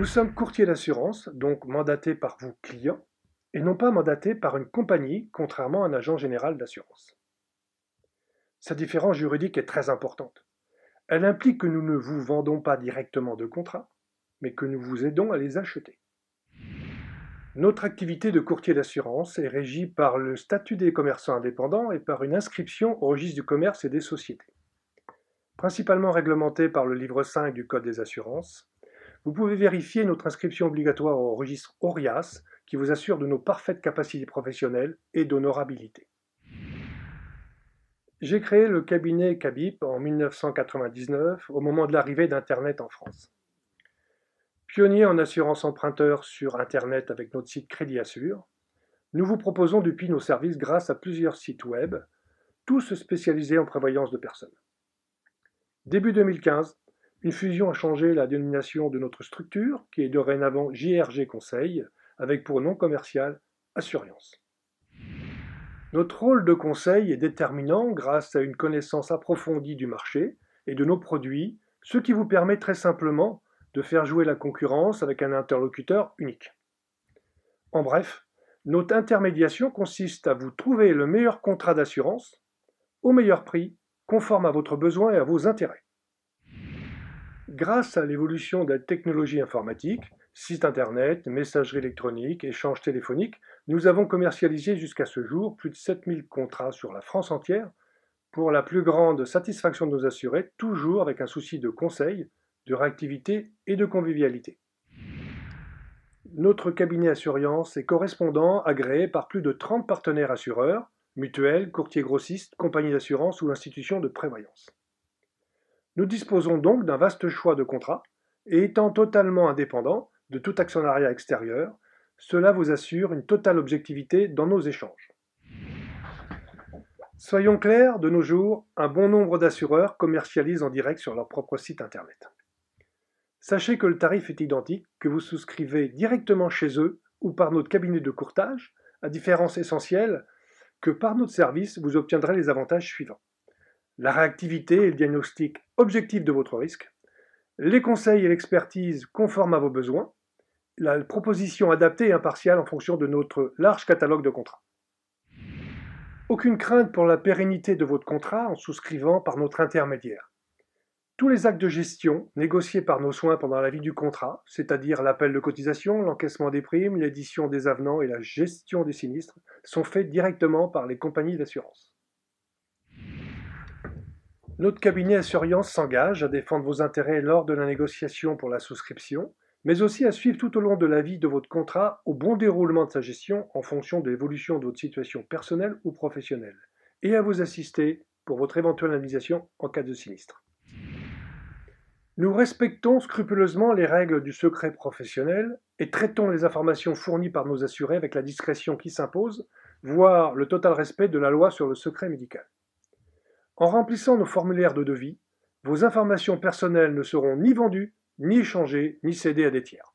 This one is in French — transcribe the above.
Nous sommes courtiers d'assurance, donc mandaté par vos clients, et non pas mandaté par une compagnie, contrairement à un agent général d'assurance. Sa différence juridique est très importante. Elle implique que nous ne vous vendons pas directement de contrats, mais que nous vous aidons à les acheter. Notre activité de courtier d'assurance est régie par le statut des commerçants indépendants et par une inscription au registre du commerce et des sociétés. Principalement réglementée par le livre 5 du Code des assurances, vous pouvez vérifier notre inscription obligatoire au registre ORIAS qui vous assure de nos parfaites capacités professionnelles et d'honorabilité. J'ai créé le cabinet CABIP en 1999 au moment de l'arrivée d'Internet en France. Pionnier en assurance emprunteur sur Internet avec notre site Crédit Assure, nous vous proposons depuis nos services grâce à plusieurs sites web, tous spécialisés en prévoyance de personnes. Début 2015, une fusion a changé la dénomination de notre structure, qui est dorénavant JRG Conseil, avec pour nom commercial Assurance. Notre rôle de conseil est déterminant grâce à une connaissance approfondie du marché et de nos produits, ce qui vous permet très simplement de faire jouer la concurrence avec un interlocuteur unique. En bref, notre intermédiation consiste à vous trouver le meilleur contrat d'assurance, au meilleur prix, conforme à votre besoin et à vos intérêts grâce à l'évolution de la technologie informatique, site internet, messagerie électronique, échange téléphonique, nous avons commercialisé jusqu'à ce jour plus de 7000 contrats sur la France entière pour la plus grande satisfaction de nos assurés, toujours avec un souci de conseil, de réactivité et de convivialité. Notre cabinet assurance est correspondant agréé par plus de 30 partenaires assureurs, mutuelles, courtiers grossistes, compagnies d'assurance ou institutions de prévoyance. Nous disposons donc d'un vaste choix de contrats, et étant totalement indépendants de tout actionnariat extérieur, cela vous assure une totale objectivité dans nos échanges. Soyons clairs, de nos jours, un bon nombre d'assureurs commercialisent en direct sur leur propre site internet. Sachez que le tarif est identique que vous souscrivez directement chez eux ou par notre cabinet de courtage, à différence essentielle que par notre service, vous obtiendrez les avantages suivants la réactivité et le diagnostic objectif de votre risque, les conseils et l'expertise conformes à vos besoins, la proposition adaptée et impartiale en fonction de notre large catalogue de contrats. Aucune crainte pour la pérennité de votre contrat en souscrivant par notre intermédiaire. Tous les actes de gestion négociés par nos soins pendant la vie du contrat, c'est-à-dire l'appel de cotisation, l'encaissement des primes, l'édition des avenants et la gestion des sinistres, sont faits directement par les compagnies d'assurance. Notre cabinet Assurance s'engage à défendre vos intérêts lors de la négociation pour la souscription, mais aussi à suivre tout au long de la vie de votre contrat au bon déroulement de sa gestion en fonction de l'évolution de votre situation personnelle ou professionnelle, et à vous assister pour votre éventuelle indemnisation en cas de sinistre. Nous respectons scrupuleusement les règles du secret professionnel et traitons les informations fournies par nos assurés avec la discrétion qui s'impose, voire le total respect de la loi sur le secret médical. En remplissant nos formulaires de devis, vos informations personnelles ne seront ni vendues, ni échangées, ni cédées à des tiers.